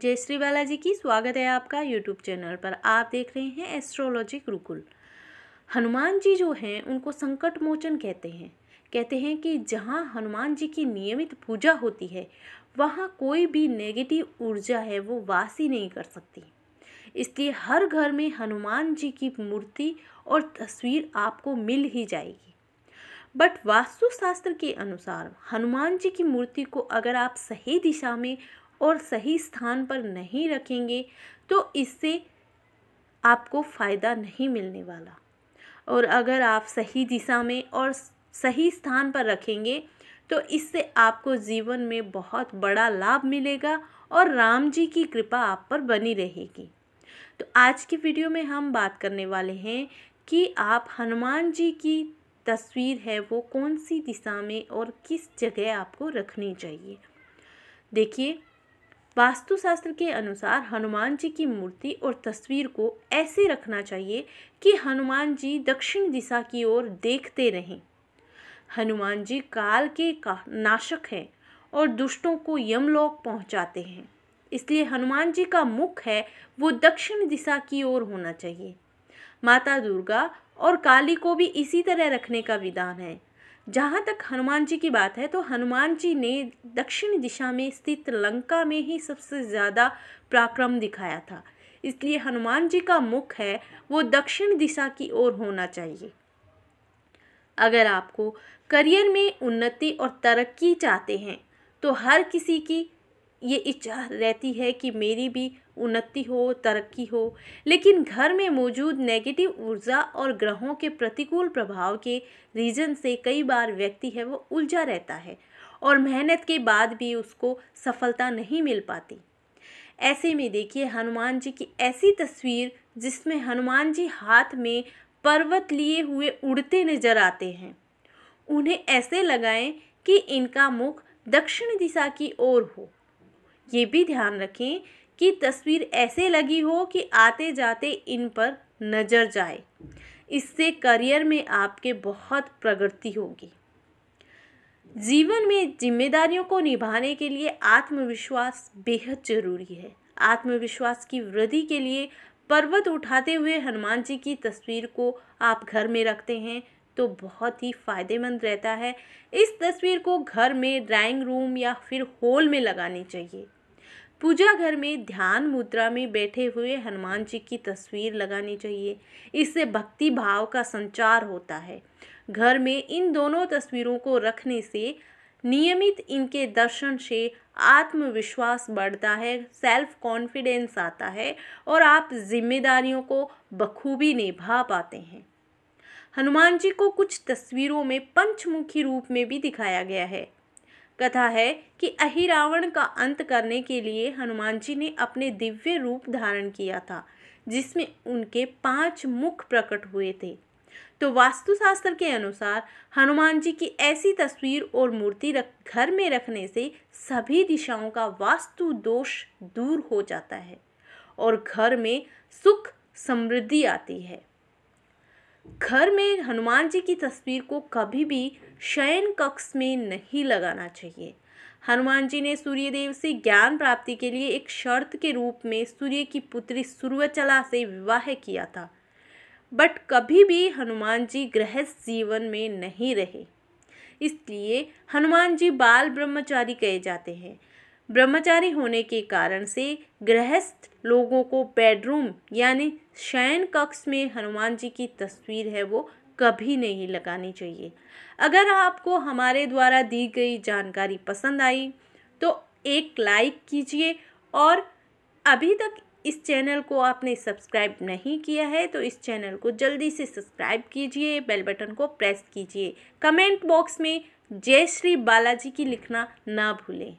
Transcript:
जय श्री बालाजी की स्वागत है आपका यूट्यूब चैनल पर आप देख रहे हैं एस्ट्रोलॉजी गुरुकुल हनुमान जी जो हैं उनको संकट मोचन कहते हैं कहते हैं कि जहाँ हनुमान जी की नियमित पूजा होती है वहाँ कोई भी नेगेटिव ऊर्जा है वो वास ही नहीं कर सकती इसलिए हर घर में हनुमान जी की मूर्ति और तस्वीर आपको मिल ही जाएगी बट वास्तुशास्त्र के अनुसार हनुमान जी की मूर्ति को अगर आप सही दिशा में और सही स्थान पर नहीं रखेंगे तो इससे आपको फ़ायदा नहीं मिलने वाला और अगर आप सही दिशा में और सही स्थान पर रखेंगे तो इससे आपको जीवन में बहुत बड़ा लाभ मिलेगा और राम जी की कृपा आप पर बनी रहेगी तो आज की वीडियो में हम बात करने वाले हैं कि आप हनुमान जी की तस्वीर है वो कौन सी दिशा में और किस जगह आपको रखनी चाहिए देखिए वास्तुशास्त्र के अनुसार हनुमान जी की मूर्ति और तस्वीर को ऐसे रखना चाहिए कि हनुमान जी दक्षिण दिशा की ओर देखते रहें हनुमान जी काल के का नाशक हैं और दुष्टों को यमलोक पहुंचाते हैं इसलिए हनुमान जी का मुख है वो दक्षिण दिशा की ओर होना चाहिए माता दुर्गा और काली को भी इसी तरह रखने का विधान है जहाँ तक हनुमान जी की बात है तो हनुमान जी ने दक्षिण दिशा में स्थित लंका में ही सबसे ज़्यादा पराक्रम दिखाया था इसलिए हनुमान जी का मुख है वो दक्षिण दिशा की ओर होना चाहिए अगर आपको करियर में उन्नति और तरक्की चाहते हैं तो हर किसी की ये इच्छा रहती है कि मेरी भी उन्नति हो तरक्की हो लेकिन घर में मौजूद नेगेटिव ऊर्जा और ग्रहों के प्रतिकूल प्रभाव के रीज़न से कई बार व्यक्ति है वो उलझा रहता है और मेहनत के बाद भी उसको सफलता नहीं मिल पाती ऐसे में देखिए हनुमान जी की ऐसी तस्वीर जिसमें हनुमान जी हाथ में पर्वत लिए हुए उड़ते नजर आते हैं उन्हें ऐसे लगाएं कि इनका मुख दक्षिण दिशा की ओर हो ये भी ध्यान रखें कि तस्वीर ऐसे लगी हो कि आते जाते इन पर नज़र जाए इससे करियर में आपके बहुत प्रगति होगी जीवन में जिम्मेदारियों को निभाने के लिए आत्मविश्वास बेहद ज़रूरी है आत्मविश्वास की वृद्धि के लिए पर्वत उठाते हुए हनुमान जी की तस्वीर को आप घर में रखते हैं तो बहुत ही फ़ायदेमंद रहता है इस तस्वीर को घर में ड्राइंग रूम या फिर हॉल में लगानी चाहिए पूजा घर में ध्यान मुद्रा में बैठे हुए हनुमान जी की तस्वीर लगानी चाहिए इससे भक्ति भाव का संचार होता है घर में इन दोनों तस्वीरों को रखने से नियमित इनके दर्शन से आत्मविश्वास बढ़ता है सेल्फ कॉन्फिडेंस आता है और आप जिम्मेदारियों को बखूबी निभा पाते हैं हनुमान जी को कुछ तस्वीरों में पंचमुखी रूप में भी दिखाया गया है कथा है कि अहिरावण का अंत करने के लिए हनुमान जी ने अपने दिव्य रूप धारण किया था जिसमें उनके पांच मुख प्रकट हुए थे तो वास्तुशास्त्र के अनुसार हनुमान जी की ऐसी तस्वीर और मूर्ति रख घर में रखने से सभी दिशाओं का वास्तु दोष दूर हो जाता है और घर में सुख समृद्धि आती है घर में हनुमान जी की तस्वीर को कभी भी शयन कक्ष में नहीं लगाना चाहिए हनुमान जी ने सूर्यदेव से ज्ञान प्राप्ति के लिए एक शर्त के रूप में सूर्य की पुत्री सूर्यचला से विवाह किया था बट कभी भी हनुमान जी गृहस्थ जीवन में नहीं रहे इसलिए हनुमान जी बाल ब्रह्मचारी कहे जाते हैं ब्रह्मचारी होने के कारण से गृहस्थ लोगों को बेडरूम यानी शयन कक्ष में हनुमान जी की तस्वीर है वो कभी नहीं लगानी चाहिए अगर आपको हमारे द्वारा दी गई जानकारी पसंद आई तो एक लाइक कीजिए और अभी तक इस चैनल को आपने सब्सक्राइब नहीं किया है तो इस चैनल को जल्दी से सब्सक्राइब कीजिए बेल बटन को प्रेस कीजिए कमेंट बॉक्स में जय श्री बालाजी की लिखना ना भूलें